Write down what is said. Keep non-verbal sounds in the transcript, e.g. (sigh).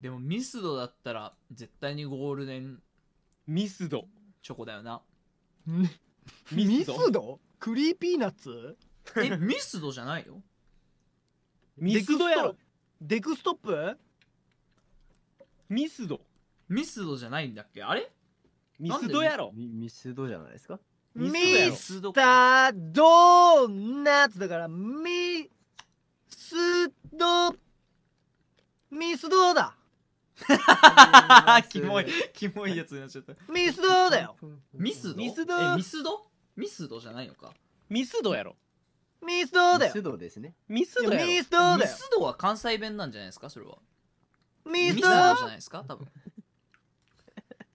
でもミスドだったら絶対にゴールデンミスドチョコだよなミスドクリーピーナッツえミスドじゃないよミスドやろデクストップミスドミスドじゃないんだっけあれミスドやろミスドじゃないですかミスタードーナツだからミスドミスドだ (laughs) キモい、キモいやつになっちゃった。ミスドだよ。ミスドミスドミスドミスドじゃないのか。ミスドやろ。ミスドだよ。ミスドですね。ミスドミスドは関西弁なんじゃないですか、それは。ミスドじゃないですか、多分。